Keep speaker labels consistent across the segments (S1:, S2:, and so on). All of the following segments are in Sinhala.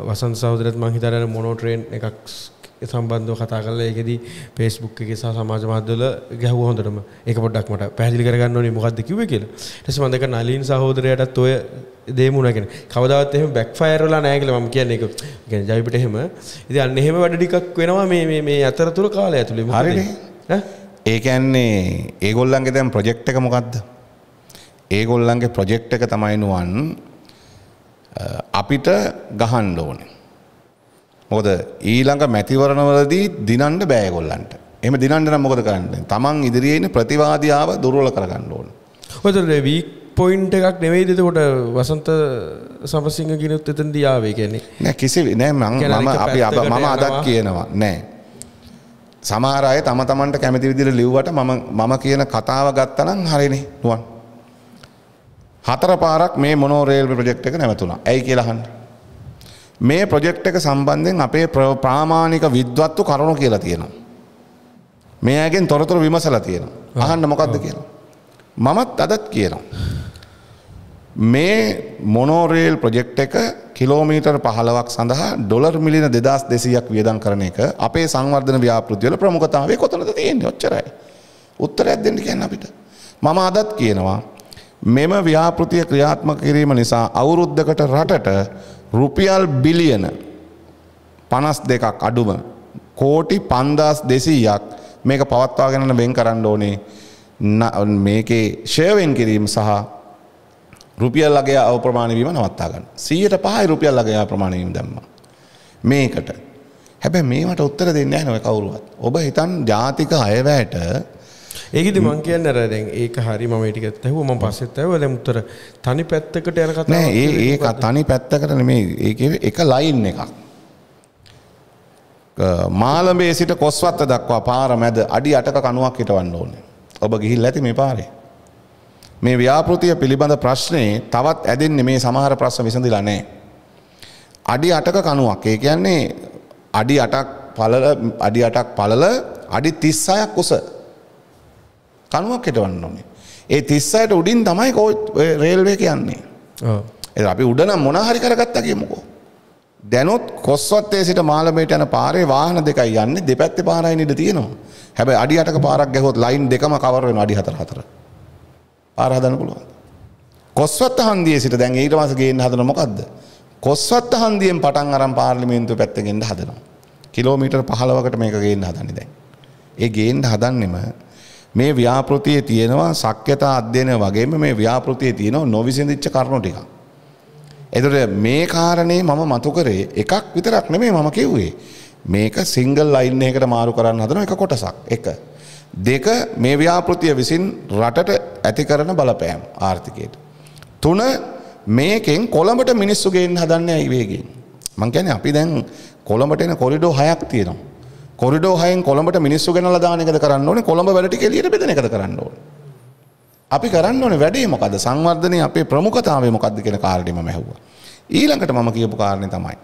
S1: වසන් සහෝදරත් මං හිතන්නේ මොනෝ ට්‍රේන් එකක් සම්බන්ධව කතා කරලා ඒකෙදි Facebook එකේ සහ සමාජ මාධ්‍යවල ගැහුවා හොඳටම. ඒක පොඩ්ඩක් මට පැහැදිලි කරගන්න ඕනේ මොකද්ද කිව්වේ කියලා. ඊට පස්සේ මම දැක්ක නලින් සහෝදරයටත් ඔය දේම වුණා කියන්නේ. කවදාවත් එහෙම බෑක් ෆයර් වෙලා නැහැ කියලා මම කියන්නේ ඒක. කියන්නේ ජවිපිට එහෙම. ඉතින් අන්න එහෙම වැඩ ටිකක් වෙනවා මේ මේ මේ අතරතුර කාලය ඇතුලේ. හරිනේ.
S2: ඈ ඒ කියන්නේ ඒගොල්ලන්ගේ දැන් ප්‍රොජෙක්ට් එක මොකද්ද? ඒගොල්ලන්ගේ ප්‍රොජෙක්ට් එක තමයි නුවන් අපිට ගහන්න ඕනේ. මොකද ඊළඟ මැතිවරණවලදී දිනන්න බෑ ඒගොල්ලන්ට. එහෙම දිනන්න නම් මොකද කරන්නේ? Taman ඉදිරියේ ඉන්න ප්‍රතිවාදියාව දුර්වල කරගන්න ඕනේ.
S1: ඔතන වීක් පොයින්ට එකක් නෙවෙයි දෙතකොට වසන්ත සමසිංහ ගෙනුත් එතන් දියාවේ කියන්නේ
S2: නෑ කිසි නෑ මම අපි අප මම අදත් කියනවා නෑ සමහර අය තම තමන්ට කැමති විදිහට ලිව්වට මම මම කියන කතාව ගත්තනම් හරිනේ නුවන් හතර පාරක් මේ මොනෝරේල් ප්‍රජෙක්් එක නැවතුුණා ඇයි කියලහන්න. මේ ප්‍රජෙක්් එක සම්බන්ධයෙන් අපේ ප්‍රාමාණික විද්වත්තු කරුණු කියලා තියෙනවා. මේ ඇගෙන් තොරතුර විමසල තියෙන අහන්න මොකක්ද කියලා. මමත් අදත් කියනවා. මේ මොනෝරේල් ප්‍රජෙක්් එක කිලෝමීටර් පහලවක් සඳහා ඩොලර් මිලින දෙදස් දෙසියක් වියදන් කරන එක අපේ සංවර්ධන ව්‍යාපෘතිවල ප්‍රමුඛතාවේ කොතනද තියෙන්නේ ඔච්චරයි. උත්තරයක් දෙන්න කියන්න අපිට. මම අදත් කියනවා මෙම ව්‍යාපෘතිය ක්‍රියාත්මක කිරීම නිසා අවුරුද්ධකට රටට රුපියල් බිලියන පනස් දෙකක් අඩුම කෝටි පන්දස් දෙසීයක් මේක පවත්වාගෙනන වෙන් කරන්න ඕනේ මේකේ ශයවෙන් කිරීම සහ රුපියල් ලගේ අවප්‍රමාණවීම නවත්තාගන්න සීයට පහයි රුපියල් ලගයා ප්‍රමාණවීම දැම්ම මේකට හැබැ මේට උත්තර දෙන්න නොව කවරුවත් ඔබ හිතන් ජාතික අයවැයට
S1: ඒකද මං කියන්න අර දැන් ඒක හරි මම ඒ ටිකත් ඇහුවා මම පස්සෙත් ඇහුවා දැන් උතර තනි පැත්තකට යන කතාවක් නෑ ඒ ඒක
S2: තනි පැත්තකට නෙමෙයි ඒකේ එක ලයින් එකක් මාළඹේ සිට කොස්වත්ත දක්වා පාර මැද අඩි 8ක කණුවක් හිටවන්න ඕනේ ඔබ ගිහිල්ලා ඇති මේ පාරේ මේ ව්‍යාපෘතිය පිළිබඳ ප්‍රශ්නේ තවත් ඇදෙන්නේ මේ සමහර ප්‍රශ්න විසඳිලා නෑ අඩි 8ක කණුවක් ඒ කියන්නේ අඩි 8ක් පළල අඩි 8ක් පළල අඩි 36ක් උස කණුවක් හිටවන්න ඕනේ. ඒ 36ට උඩින් තමයි රේල්වේ කියන්නේ. ඔව්. ඒ අපි උඩ නම් මොනා හරි කරගත්තා කියමුකෝ. දැනුත් කොස්වත්තේ සිට මාළඹේට යන පාරේ වාහන දෙකයි යන්නේ දෙපැත්තේ පාරයි ඉඳ තියෙනවා. හැබැයි අඩි 8ක පාරක් ගැහුවොත් ලයින් දෙකම කවර් වෙනවා අඩි 4 4. පාර හදන්න පුළුවන්. කොස්වත්ත හන්දියේ සිට දැන් ඊට මාසේ ගේන්න හදන මොකද්ද? කොස්වත්ත හන්දියෙන් පටන් අරන් පාර්ලිමේන්තුව පැත්තෙන් එන්න හදනවා. කිලෝමීටර් 15කට මේක ගේන්න හදන්නේ දැන්. ඒ ගේන්න හදන්නෙම මේ ව්‍යාපෘතියේ තියෙනවා සක්්‍යතා අධ්‍යයනය වගේම මේ ව්‍යාපෘතියේ තියෙනවා නොවිසඳිච්ච කරුණු ටිකක්. එතකොට මේ කාරණේ මම මතු කරේ එකක් විතරක් නෙමෙයි මම කිව්වේ. මේක සිංගල් ලයින් එකකට මාරු කරන්න හදන එක කොටසක්. එක. දෙක මේ ව්‍යාපෘතිය විසින් රටට ඇති කරන බලපෑම් ආර්ථිකයට. තුන මේකෙන් කොළඹට මිනිස්සු ගේන්න හදන්නේ ඇයි වේගෙන්. මං කියන්නේ අපි දැන් කොළඹට එන කොරිඩෝ හයක් තියෙනවා. කොරිඩෝ හයෙන් කොළඹට මිනිස්සු ගෙනල දාන එකද කරන්න ඕනේ කොළඹ වැඩට කෙලියට බෙදෙන එකද කරන්න ඕනේ. අපි කරන්න ඕනේ වැඩේ මොකද්ද සංවර්ධනය අපේ ප්‍රමුඛතාවය මොකද්ද කියන කාරණේම මැහුවා. ඊළඟට මම කියපු කාරණේ තමයි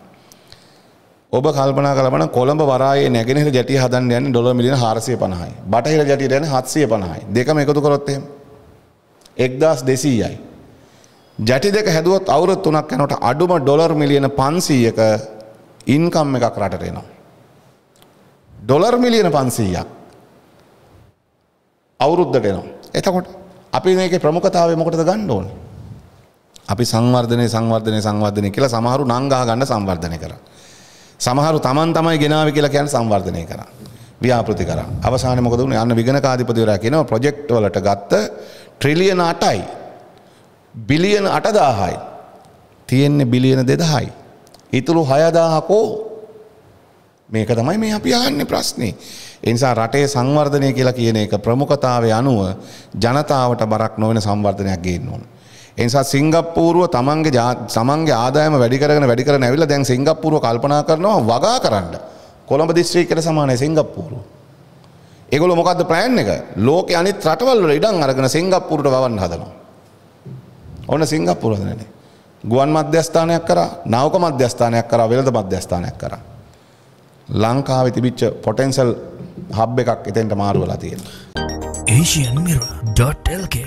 S2: ඔබ කල්පනා කරලා බලන්න කොළඹ වරායේ නැගෙනහිර ජැටිය හදන්න යන්නේ ඩොලර් මිලියන 450යි. බටහිර ජැටියට යන්නේ 750යි. දෙකම එකතු කරොත් එහෙම 1200යි. ජැටි දෙක හැදුවොත් අවුරුදු 3ක් යනකොට අඩුම ඩොලර් මිලියන 500ක ඉන්කම් එකක් රටට එනවා. ඩොලර් මිලියන 500ක් අවුරුද්දට එනවා. එතකොට අපි මේකේ ප්‍රමුඛතාවය මොකටද ගන්න ඕනේ? අපි සංවර්ධනයේ සංවර්ධනයේ සංවර්ධනයේ කියලා සමහරු නම් ගහ ගන්න සංවර්ධනය කරා. සමහරු Taman තමයි ගෙනාවේ කියලා කියන සංවර්ධනය කරා. ව්‍යාපෘති කරා. අවසානයේ මොකද වුනේ? අන්න විගණකාධිපතිවරයා කියනවා ප්‍රොජෙක්ට් වලට ගත්ත ට්‍රිලියන 8යි බිලියන 8000යි තියෙන්නේ බිලියන 2000යි. ඉතුරු 6000 කෝ මේක තමයි මේ අපි අහන්නේ ප්‍රශ්නේ. ඒ නිසා රටේ සංවර්ධනය කියලා කියන එක ප්‍රමුඛතාවය අනුව ජනතාවට බරක් නොවන සංවර්ධනයක් ගේන්න ඕන. ඒ නිසා සිංගප්පූරුව තමන්ගේ තමන්ගේ ආදායම වැඩි කරගෙන වැඩි කරගෙන ඇවිල්ලා දැන් සිංගප්පූරුව කල්පනා කරනවා වගා කරන්න. කොළඹ දිස්ත්‍රික්කයට සමානයි සිංගප්පූරුව. ඒගොල්ලෝ මොකද්ද ප්ලෑන් එක? ලෝකේ අනිත් රටවල් වල ඉඩම් අරගෙන සිංගප්පූරුවට වවන්න හදනවා. ඔන්න සිංගප්පූරුව හදන්නේ. ගුවන් මධ්‍යස්ථානයක් කරා, නාවක මධ්‍යස්ථානයක් කරා, වෙළඳ මධ්‍යස්ථානයක් කරා. ලංකාවේ තිබිච්ච පොටන්සල් හබ් එකක් එතෙන්ට මාරුවලා තියෙන.
S1: Asian Mirror.lk